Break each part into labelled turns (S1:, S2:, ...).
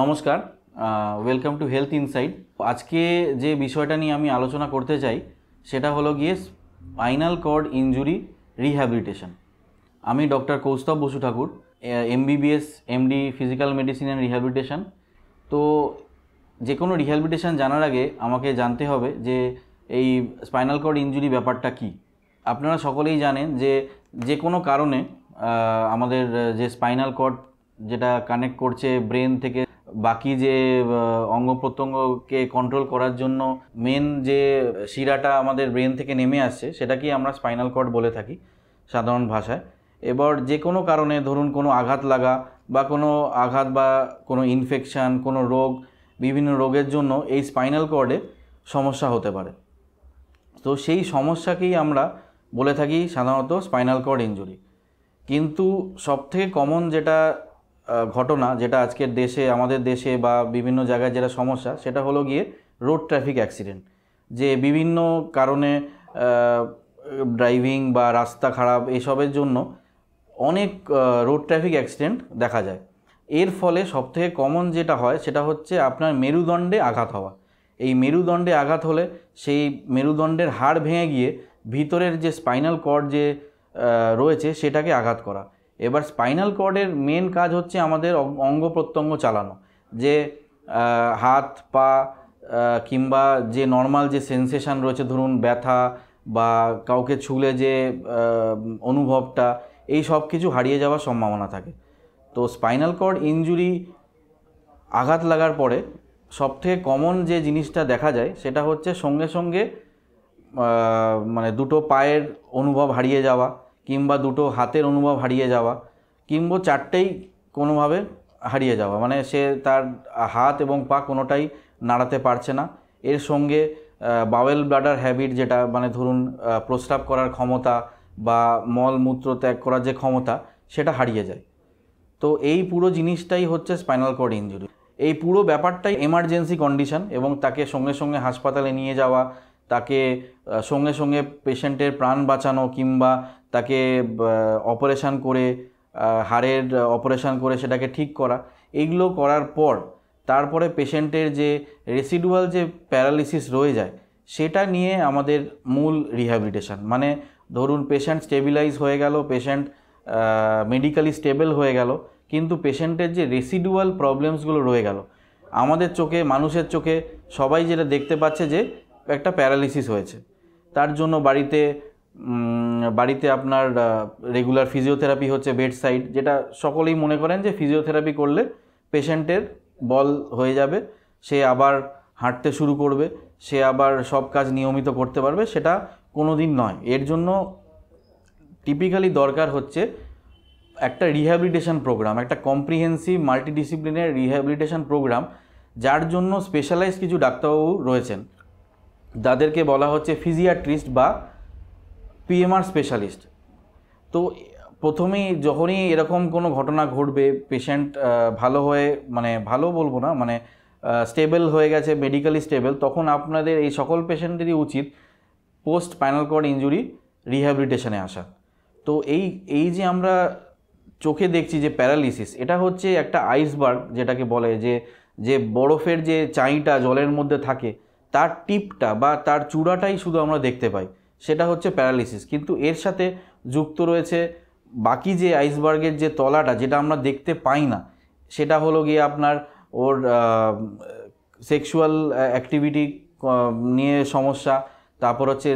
S1: নমস্কার welcome to health inside আজকে যে বিষয়টা নিয়ে আমি আলোচনা করতে চাই সেটা হলো গিয়ে স্পাইনাল কর্ড ইঞ্জুরি রিহ্যাবিলিটেশন আমি doctor Kaustav Basu Thakur MBBS MD physical medicine and rehabilitation তো যে কোনো রিহ্যাবিলিটেশন জানার আগে আমাকে জানতে হবে যে এই স্পাইনাল কর্ড ইঞ্জুরি ব্যাপারটা কি আপনারা সকলেই জানেন যে যে কোনো কারণে আমাদের যে স্পাইনাল কর্ড যেটা কানেক্ট করছে ব্রেন থেকে বাকি যে অঙ্গ প্রত্যঙ্গকে কন্ট্রোল করার জন্য মেন যে শিরাটা আমাদের ব্রেন থেকে নেমে আসছে সেটাকেই আমরা স্পাইনাল কর্ড বলে থাকি সাধারণ ভাষায় এবার যে কোনো কারণে ধরুন কোনো আঘাত লাগা বা কোনো আঘাত বা কোনো ইনফেকশান কোনো রোগ বিভিন্ন রোগের জন্য এই স্পাইনাল কর্ডে সমস্যা হতে পারে তো সেই সমস্যাকেই আমরা বলে থাকি সাধারণত স্পাইনাল কর্ড ইঞ্জুরি কিন্তু সবথেকে কমন যেটা ঘটনা যেটা আজকের দেশে আমাদের দেশে বা বিভিন্ন জায়গায় যেটা সমস্যা সেটা হলো গিয়ে রোড ট্রাফিক অ্যাক্সিডেন্ট যে বিভিন্ন কারণে ড্রাইভিং বা রাস্তা খারাপ এসবের জন্য অনেক রোড ট্রাফিক অ্যাক্সিডেন্ট দেখা যায় এর ফলে সবথেকে কমন যেটা হয় সেটা হচ্ছে আপনার মেরুদণ্ডে আঘাত হওয়া এই মেরুদণ্ডে আঘাত হলে সেই মেরুদণ্ডের হাড় ভেঙে গিয়ে ভিতরের যে স্পাইনাল কর্ড যে রয়েছে সেটাকে আঘাত করা এবার স্পাইনাল কর্ডের মেন কাজ হচ্ছে আমাদের অঙ্গ প্রত্যঙ্গ চালানো যে হাত পা কিংবা যে নর্মাল যে সেন্সেশান রয়েছে ধরুন ব্যথা বা কাউকে ছুলে যে অনুভবটা এই সব কিছু হারিয়ে যাওয়ার সম্ভাবনা থাকে তো স্পাইনাল কর্ড ইঞ্জুরি আঘাত লাগার পরে সবথেকে কমন যে জিনিসটা দেখা যায় সেটা হচ্ছে সঙ্গে সঙ্গে মানে দুটো পায়ের অনুভব হারিয়ে যাওয়া কিংবা দুটো হাতের অনুভব হারিয়ে যাওয়া কিংবা চারটেই কোনোভাবে হারিয়ে যাওয়া মানে সে তার হাত এবং পা কোনোটাই নাড়াতে পারছে না এর সঙ্গে বাওয়েল ব্লাডার হ্যাবিট যেটা মানে ধরুন প্রস্রাব করার ক্ষমতা বা মলমূত্র ত্যাগ করার যে ক্ষমতা সেটা হারিয়ে যায় তো এই পুরো জিনিসটাই হচ্ছে স্পাইনাল কর্ড ইঞ্জুরি এই পুরো ব্যাপারটাই এমার্জেন্সি কন্ডিশন এবং তাকে সঙ্গে সঙ্গে হাসপাতালে নিয়ে যাওয়া তাকে সঙ্গে সঙ্গে পেশেন্টের প্রাণ বাঁচানো কিংবা তাকে অপারেশান করে হাড়ের অপারেশান করে সেটাকে ঠিক করা এইগুলো করার পর তারপরে পেশেন্টের যে রেসিডুয়াল যে প্যারালিসিস রয়ে যায় সেটা নিয়ে আমাদের মূল রিহ্যাবিলিটেশান মানে ধরুন পেশেন্ট স্টেবিলাইজ হয়ে গেল পেশেন্ট মেডিকালি স্টেবল হয়ে গেল কিন্তু পেশেন্টের যে রেসিডুয়াল প্রবলেমসগুলো রয়ে গেল আমাদের চোখে মানুষের চোখে সবাই যেটা দেখতে পাচ্ছে যে একটা প্যারালিসিস হয়েছে তার জন্য বাড়িতে বাড়িতে আপনার রেগুলার ফিজিওথেরাপি হচ্ছে বেড সাইড যেটা সকলেই মনে করেন যে ফিজিওথেরাপি করলে পেশেন্টের বল হয়ে যাবে সে আবার হাঁটতে শুরু করবে সে আবার সব কাজ নিয়মিত করতে পারবে সেটা কোনো দিন নয় এর জন্য টিপিক্যালি দরকার হচ্ছে একটা রিহ্যাবিলিটেশান প্রোগ্রাম একটা কম্প্রিহেন্সিভ মাল্টিডিসিপ্লিনের রিহ্যাবিলিটেশান প্রোগ্রাম যার জন্য স্পেশালাইজ কিছু ডাক্তারবাবু রয়েছেন যাদেরকে বলা হচ্ছে ফিজিয়াট্রিস্ট বা পিএমআর স্পেশালিস্ট তো প্রথমেই যখনই এরকম কোনো ঘটনা ঘটবে পেশেন্ট ভালো হয়ে মানে ভালো বলবো না মানে স্টেবল হয়ে গেছে মেডিকেলি স্টেবল তখন আপনাদের এই সকল পেশেন্টেরই উচিত পোস্ট প্যানাল কর্ড ইঞ্জুরি রিহ্যাবিলিটেশনে আসা তো এই এই যে আমরা চোখে দেখছি যে প্যারালিসিস এটা হচ্ছে একটা আইসবার্গ যেটাকে বলে যে যে বরফের যে চাইটা জলের মধ্যে থাকে তার টিপটা বা তার চূড়াটাই শুধু আমরা দেখতে পাই সেটা হচ্ছে প্যারালিসিস কিন্তু এর সাথে যুক্ত রয়েছে বাকি যে আইসবার্গের যে তলাটা যেটা আমরা দেখতে পাই না সেটা হলো গিয়ে আপনার ওর সেক্সুয়াল অ্যাক্টিভিটি নিয়ে সমস্যা তারপর হচ্ছে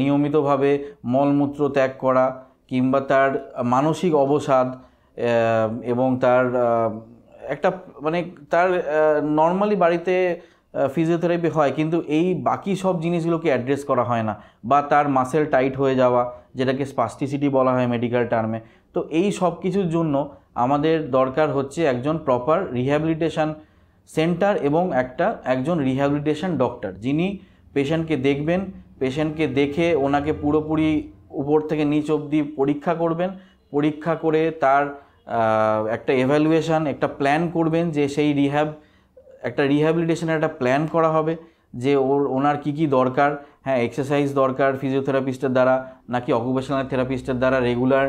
S1: নিয়মিতভাবে মলমূত্র ত্যাগ করা কিংবা তার মানসিক অবসাদ এবং তার একটা মানে তার নর্মালি বাড়িতে ফিজিওথেরাপি হয় কিন্তু এই বাকি সব জিনিসগুলোকে অ্যাড্রেস করা হয় না বা তার মাসেল টাইট হয়ে যাওয়া যেটাকে স্পাস্টিসিটি বলা হয় মেডিকেল টার্মে তো এই সব কিছুর জন্য আমাদের দরকার হচ্ছে একজন প্রপার রিহ্যাবিলিটেশান সেন্টার এবং একটা একজন রিহ্যাবিলিটেশান ডক্টর যিনি পেশেন্টকে দেখবেন পেশেন্টকে দেখে ওনাকে পুরোপুরি উপর থেকে নিচ অবধি পরীক্ষা করবেন পরীক্ষা করে তার একটা এভ্যালুয়েশান একটা প্ল্যান করবেন যে সেই রিহ্যাব একটা রিহ্যাবিলিটেশনের একটা প্ল্যান করা হবে যে ওর ওনার কী কী দরকার হ্যাঁ এক্সারসাইজ দরকার ফিজিওথেরাপিস্টের দ্বারা নাকি অকুপেশনাল থেরাপিস্টের দ্বারা রেগুলার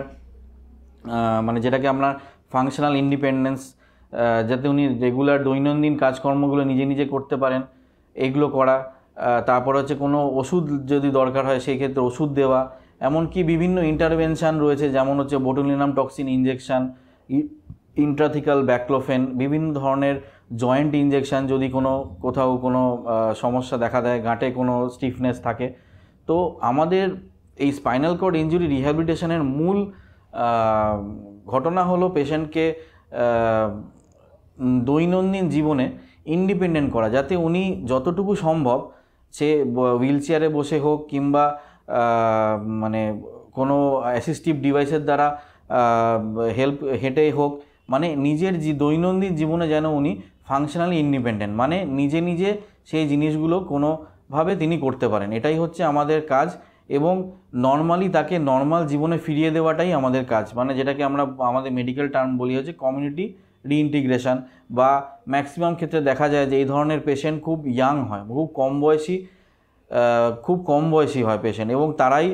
S1: মানে যেটাকে আমরা ফাংশনাল ইন্ডিপেন্ডেন্স যাতে উনি রেগুলার দৈনন্দিন কাজকর্মগুলো নিজে নিজে করতে পারেন এগুলো করা তারপর হচ্ছে কোনো ওষুধ যদি দরকার হয় সেই ক্ষেত্রে ওষুধ দেওয়া এমনকি বিভিন্ন ইন্টারভেনশান রয়েছে যেমন হচ্ছে botulinum toxin injection intrathecal baclofen বিভিন্ন ধরনের জয়েন্ট ইঞ্জেকশান যদি কোনো কোথাও কোনো সমস্যা দেখা দেয় গাঁটে কোনো স্টিফনেস থাকে তো আমাদের এই স্পাইনাল কর্ড ইঞ্জুরি রিহ্যাবিলিটেশনের মূল ঘটনা হলো পেশেন্টকে দৈনন্দিন জীবনে ইন্ডিপেন্ডেন্ট করা যাতে উনি যতটুকু সম্ভব সে হুইল চেয়ারে বসে হোক কিংবা মানে কোনো অ্যাসিস্টিভ ডিভাইসের দ্বারা হেল্প হেঁটে হোক মানে নিজের দৈনন্দিন জীবনে যেন উনি ফাংশনালি ইন্ডিপেন্ডেন্ট মানে নিজে নিজে সেই জিনিসগুলো কোনোভাবে তিনি করতে পারেন এটাই হচ্ছে আমাদের কাজ এবং নর্মালি তাকে নর্মাল জীবনে ফিরিয়ে দেওয়াটাই আমাদের কাজ মানে যেটাকে আমরা আমাদের মেডিকেল টার্ম বলি হচ্ছে কমিউনিটি রিইন্টিগ্রেশন বা ম্যাক্সিমাম ক্ষেত্রে দেখা যায় যে এই ধরনের পেশেন্ট খুব ইয়াং হয় খুব কম বয়সী খুব কম বয়সী হয় পেশেন্ট এবং তারাই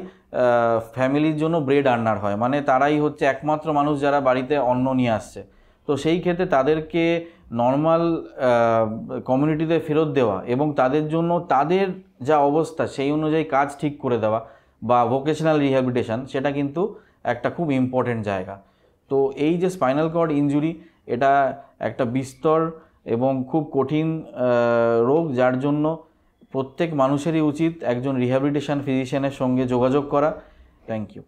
S1: ফ্যামিলির জন্য ব্রেড আর্নার হয় মানে তারাই হচ্ছে একমাত্র মানুষ যারা বাড়িতে অন্ন নিয়ে আসছে তো সেই ক্ষেত্রে তাদেরকে নর্মাল কমিউনিটিতে ফেরত দেওয়া এবং তাদের জন্য তাদের যা অবস্থা সেই অনুযায়ী কাজ ঠিক করে দেওয়া বা ভোকেশনাল রিহ্যাবিলিটেশান সেটা কিন্তু একটা খুব ইম্পর্টেন্ট জায়গা তো এই যে স্পাইনাল কর্ড ইঞ্জুরি এটা একটা বিস্তর এবং খুব কঠিন রোগ যার জন্য প্রত্যেক মানুষেরই উচিত একজন রিহ্যাবিলিটেশান ফিজিশিয়ানের সঙ্গে যোগাযোগ করা থ্যাংক ইউ